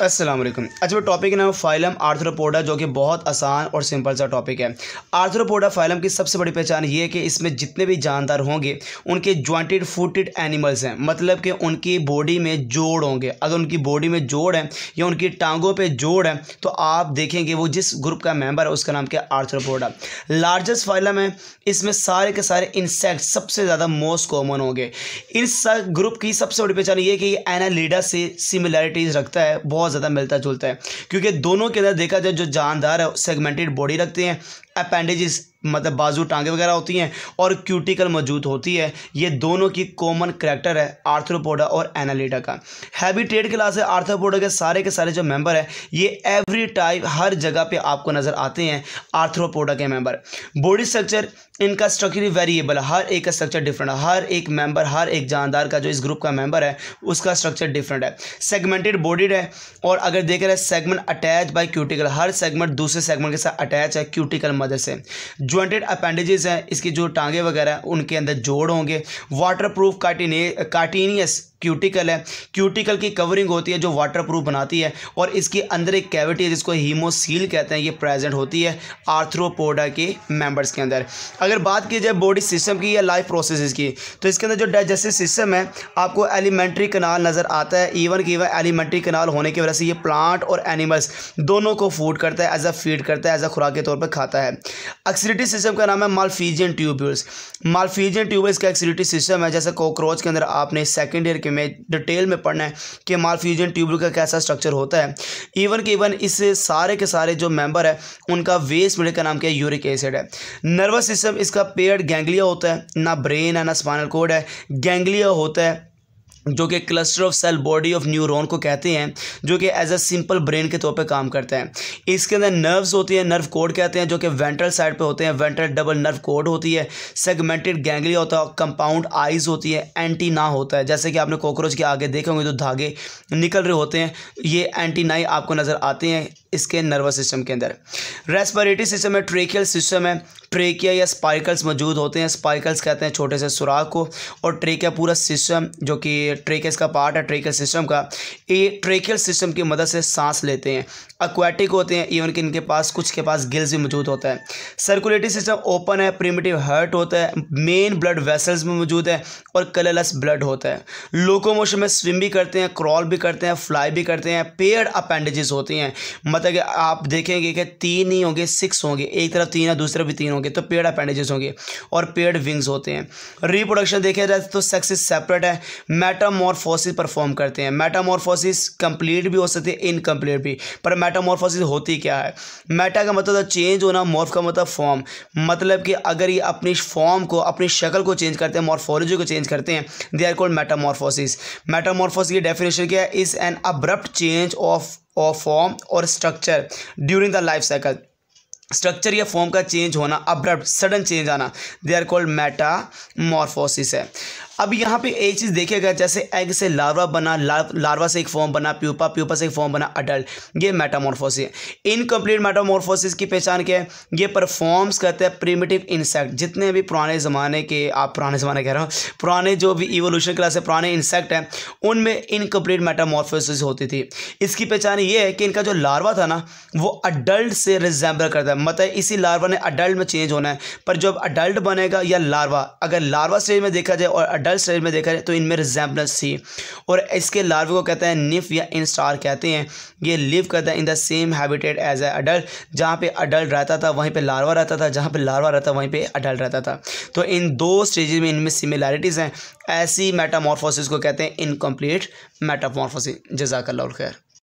असलम अच्छा वो टॉपिक का नाम फाइलम आर्थ्रोपोडा जो कि बहुत आसान और सिंपल सा टॉपिक है आर्थ्रोपोडा फाइलम की सबसे बड़ी पहचान ये है कि इसमें जितने भी जानदार होंगे उनके ज्वाइंटेड फूटेड एनिमल्स हैं मतलब कि उनकी बॉडी में जोड़ होंगे अगर उनकी बॉडी में जोड़ है या उनकी टांगों पर जोड़ है तो आप देखेंगे वो जिस ग्रुप का मेम्बर है उसका नाम क्या आर्थ्रोपोडा लार्जेस्ट फाइलम है इसमें सारे के सारे इंसेक्ट सबसे ज़्यादा मोस्ट कॉमन होंगे इस ग्रुप की सबसे बड़ी पहचान ये कि ये एनालीडा से सिमिलैरिटीज़ रखता है बहुत बहुत ज़्यादा मिलता जुलता है क्योंकि दोनों के अंदर देखा जाए जो जानदार सेगमेंटेड बॉडी रखते हैं अपेंडेजेस मतलब बाजू टांगे वगैरह होती हैं और क्यूटिकल मौजूद होती है ये दोनों की कॉमन करैक्टर है आर्थ्रोपोडा और एनालिटा का हैबिटेट क्लास है आर्थ्रोपोडा के सारे के सारे जो मेंबर हैं ये एवरी टाइप हर जगह पे आपको नज़र आते हैं आर्थ्रोपोडा के मेंबर बॉडी स्ट्रक्चर इनका स्ट्रक्चर वेरिएबल है हर एक का स्ट्रक्चर डिफरेंट है हर एक मेंबर हर एक जानदार का जो इस ग्रुप का मेंबर है उसका स्ट्रक्चर डिफरेंट है सेगमेंटेड बॉडीड है और अगर देख रहे हैं सेगमेंट अटैच बाय क्यूटिकल हर सेगमेंट दूसरे सेगमेंट के साथ अटैच है क्यूटिकल मदद वजह से ज्वाइंटेड अपेंडेजेस हैं इसकी जो टांगे वगैरह उनके अंदर जोड़ होंगे वाटर प्रूफ कार्टीनियस क्यूटिकल है क्यूटिकल की कवरिंग होती है जो वाटर प्रूफ बनाती है और इसके अंदर एक कैविटी है जिसको हीमोसील कहते हैं ये प्रेजेंट होती है आर्थ्रोपोडा के मेंबर्स के अंदर अगर बात की जाए बॉडी सिस्टम की या लाइफ प्रोसेसेस की तो इसके अंदर जो डाइजेस्टिव सिस्टम है आपको एलिमेंट्री कनाल नज़र आता है इवन की इवन एलिमेंट्री कनाल होने की वजह से ये प्लांट और एनिमल्स दोनों को फूड करता है एज अ फीड करता है एज अ खुराक के तौर पर खाता है एक्सिडिटी सिस्टम का नाम है मालफीजियन ट्यूब्यूल्स मालफीजियन ट्यूब्यूल्स का एक्सिडिटी सिस्टम है जैसे कॉकरोच के अंदर आपने सेकेंड ईयर के आपके में डिटेल में पढ़ना है कि मालफ्यूजन ट्यूबल का कैसा स्ट्रक्चर होता है इवन के इवन इस सारे के सारे जो मेंबर है उनका वेस्ट मिनट का नाम क्या है यूरिक एसिड है नर्वस सिस्टम इसका पेयर्ड गैंगलिया होता है ना ब्रेन है ना स्पाइनल कोड है गैंगलिया होता है जो कि cluster of cell body of neuron को कहते हैं जो कि एज अ सिंपल ब्रेन के तौर पे काम करते हैं इसके अंदर नर्व्स होती हैं नर्व कोड कहते हैं जो कि वेंट्रल साइड पे होते हैं वेंट्रल डबल नर्व कोड होती है सेगमेंटेड गैंगलिया होता है कंपाउंड आइज होती है एंटीना होता है जैसे कि आपने कॉकरोच के आगे देखे होंगे तो धागे निकल रहे होते हैं ये एंटीनाई आपको नज़र आते हैं इसके नर्वस सिस्टम के अंदर रेस्पिरेटरी सिस्टम है ट्रेकियल सिस्टम है ट्रेकिया या स्पाइकल्स मौजूद होते हैं स्पाइकल्स कहते हैं छोटे से सुराख को और ट्रेकिया पूरा सिस्टम जो कि ट्रेकियस का पार्ट है ट्रेकियल सिस्टम का ये ट्रेकियल सिस्टम की मदद से सांस लेते हैं अक्वाटिक होते हैं इवन कि इनके पास कुछ के पास गिल्स भी मौजूद होता है सर्कुलेटरी सिस्टम ओपन है प्रीमेटिव हर्ट होता है मेन ब्लड वेसल्स में मौजूद है और कलरलेस ब्लड होता है लोकोमोशन में स्विम भी करते हैं क्रॉल भी करते हैं फ्लाई भी करते हैं पेयर अपेंडेजेस होती हैं मतलब कि आप देखेंगे कि तीन ही होंगे सिक्स होंगे एक तरफ तीन है दूसरी तरफ भी तीन होंगे तो पेड अपेंडेजेस होंगे और पेड विंग्स होते हैं रिप्रोडक्शन देखा जाए तो सेक्सेस सेपरेट है मेटामॉर्फोसिस परफॉर्म करते हैं मेटामॉर्फोसिस कंप्लीट भी हो सकती है इनकम्प्लीट भी पर मेटामॉर्फोसिस होती क्या है मेटा का मतलब चेंज होना मॉर्फ का मतलब फॉर्म मतलब कि अगर ये अपनी फॉर्म को अपनी शक्ल को चेंज करते हैं मॉर्फोलॉजी को चेंज करते हैं they are called metamorphosis metamorphosis की डेफिनेशन क्या है is an abrupt change of और फॉर्म और structure during the life cycle structure या फॉर्म का चेंज होना अब्रप्ट सडन चेंज आना दे आर कॉल्ड मेटामॉर्फोसिस है अब यहाँ पे एक चीज़ देखेगा जैसे एग से लार्वा बना लार्वा से एक फॉर्म बना प्यूपा प्यूपा से एक फॉर्म बना अडल्ट ये मेटामॉर्फोसिस है इनकम्प्लीट मेटामोरफोसिस की पहचान क्या है ये परफॉर्म्स करते हैं प्रीमेटिव इंसेक्ट जितने भी पुराने ज़माने के आप पुराने ज़माने कह रहे हो पुराने जो भी इवोल्यूशन क्लास है पुराने इंसेक्ट हैं उनमें इनकम्प्लीट मेटामॉर्फोसिस होती थी इसकी पहचान ये है कि इनका जो लार्वा था ना वो अडल्ट से रिजेंबल करता है मतलब इसी लार्वा ने अडल्ट में चेंज होना है पर जब अडल्ट बनेगा या लार्वा अगर लार्वा स्टेज में देखा जाए और अडल्ट एडल स्टेज में देखा जाए तो इनमें रिजेम्बलेंस थी और इसके लार्वे को कहते हैं निफ या इन स्टार कहते हैं ये लिव करता है in the same habitat as a adult जहाँ पे अडल्ट रहता था वहीं पे लार्वा रहता था जहाँ पे लार्वा रहता वहीं पे अडल्ट रहता था तो इन दो स्टेज में इनमें सिमिलैरिटीज़ हैं ऐसी मेटामॉर्फोसिस को कहते हैं इनकम्प्लीट मेटामॉर्फोसिस जजाकल्ला खैर